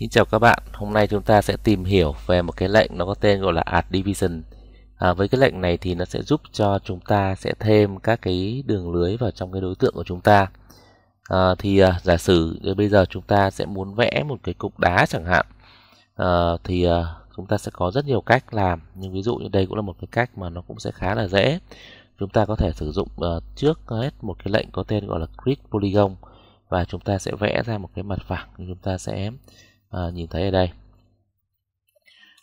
Xin chào các bạn, hôm nay chúng ta sẽ tìm hiểu về một cái lệnh nó có tên gọi là add division. À, với cái lệnh này thì nó sẽ giúp cho chúng ta sẽ thêm các cái đường lưới vào trong cái đối tượng của chúng ta. À, thì à, giả sử bây giờ chúng ta sẽ muốn vẽ một cái cục đá chẳng hạn, à, thì à, chúng ta sẽ có rất nhiều cách làm. Nhưng ví dụ như đây cũng là một cái cách mà nó cũng sẽ khá là dễ. Chúng ta có thể sử dụng uh, trước hết một cái lệnh có tên gọi là grid polygon và chúng ta sẽ vẽ ra một cái mặt phẳng. Chúng ta sẽ à, nhìn thấy ở đây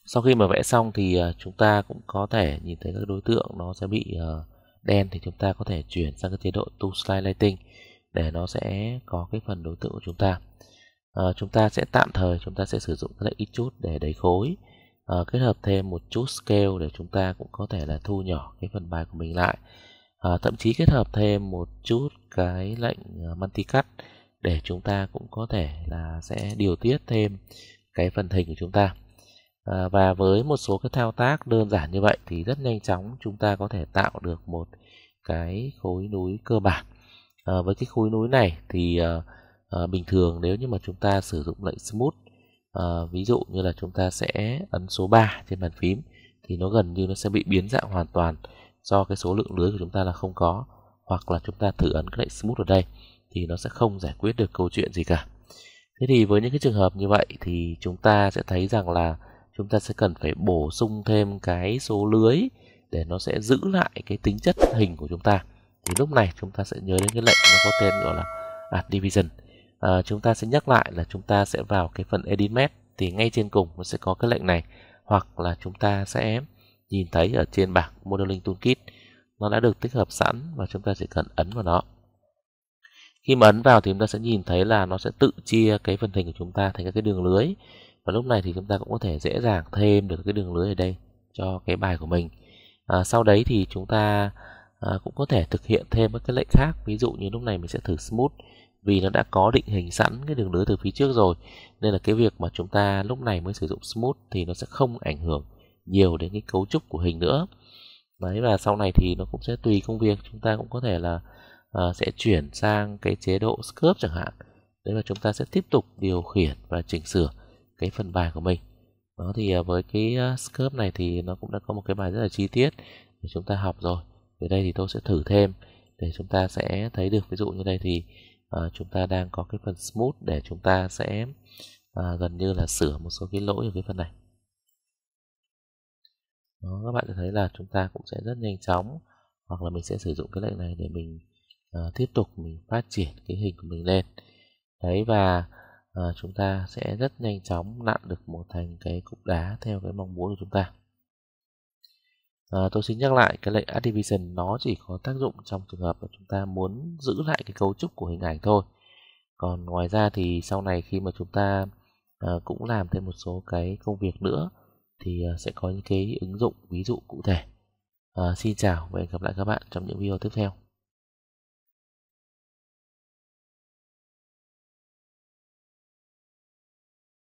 sau khi mà vẽ xong thì à, chúng ta cũng có thể nhìn thấy các đối tượng nó sẽ bị à, đen thì chúng ta có thể chuyển sang cái chế độ to slide lighting để nó sẽ có cái phần đối tượng của chúng ta à, chúng ta sẽ tạm thời chúng ta sẽ sử dụng cái ít chút để đẩy khối à, kết hợp thêm một chút scale để chúng ta cũng có thể là thu nhỏ cái phần bài của mình lại à, thậm chí kết hợp thêm một chút cái lệnh à, multi cut để chúng ta cũng có thể là sẽ điều tiết thêm cái phần hình của chúng ta à, và với một số các thao tác đơn giản như vậy thì rất nhanh chóng chúng ta có thể tạo được một cái khối núi cơ bản à, với cái khối núi này thì à, à, bình thường nếu như mà chúng ta sử dụng lệnh smooth à, ví dụ như là chúng ta sẽ ấn số 3 trên bàn phím thì nó gần như nó sẽ bị biến dạng hoàn toàn do cái số lượng lưới của chúng ta là không có hoặc là chúng ta thử ấn cái lệnh smooth ở đây thì nó sẽ không giải quyết được câu chuyện gì cả thế thì với những cái trường hợp như vậy thì chúng ta sẽ thấy rằng là chúng ta sẽ cần phải bổ sung thêm cái số lưới để nó sẽ giữ lại cái tính chất hình của chúng ta thì lúc này chúng ta sẽ nhớ đến cái lệnh nó có tên gọi là add division à, chúng ta sẽ nhắc lại là chúng ta sẽ vào cái phần edit map thì ngay trên cùng nó sẽ có cái lệnh này hoặc là chúng ta sẽ nhìn thấy ở trên bảng modeling toolkit nó đã được tích hợp sẵn và chúng ta chỉ cần ấn vào nó khi mà ấn vào thì chúng ta sẽ nhìn thấy là nó sẽ tự chia cái phần hình của chúng ta thành các cái đường lưới và lúc này thì chúng ta cũng có thể dễ dàng thêm được cái đường lưới ở đây cho cái bài của mình à, sau đấy thì chúng ta à, cũng có thể thực hiện thêm các cái lệnh khác ví dụ như lúc này mình sẽ thử smooth vì nó đã có định hình sẵn cái đường lưới từ phía trước rồi nên là cái việc mà chúng ta lúc này mới sử dụng smooth thì nó sẽ không ảnh hưởng nhiều đến cái cấu trúc của hình nữa đấy và sau này thì nó cũng sẽ tùy công việc chúng ta cũng có thể là Ờ, sẽ chuyển sang cái chế độ scope chẳng hạn đấy là chúng ta sẽ tiếp tục điều khiển và chỉnh sửa cái phần bài của mình đó thì ờ, với cái uh, scope này thì nó cũng đã có một cái bài rất là chi tiết để chúng ta học rồi ở đây thì tôi sẽ thử thêm để chúng ta sẽ thấy được ví dụ như đây thì uh, chúng ta đang có cái phần smooth để chúng ta sẽ uh, gần như là sửa một số cái lỗi ở cái phần này đó, các bạn sẽ thấy là chúng ta cũng sẽ rất nhanh chóng hoặc là mình sẽ sử dụng cái lệnh này để mình uh, tiếp tục mình phát triển cái hình của mình lên đấy và uh, chúng ta sẽ rất nhanh chóng nặn được một thành cái cục đá theo cái mong muốn của chúng ta À, tôi xin nhắc lại cái lệnh Add Division nó chỉ có tác dụng trong trường hợp mà chúng ta muốn giữ lại cái cấu trúc của hình ảnh thôi. Còn ngoài ra thì sau này khi mà chúng ta à, cũng làm thêm một số cái công việc nữa thì sẽ có những cái ứng dụng ví dụ cụ thể. À, xin chào và hẹn gặp lại các bạn trong những video tiếp theo.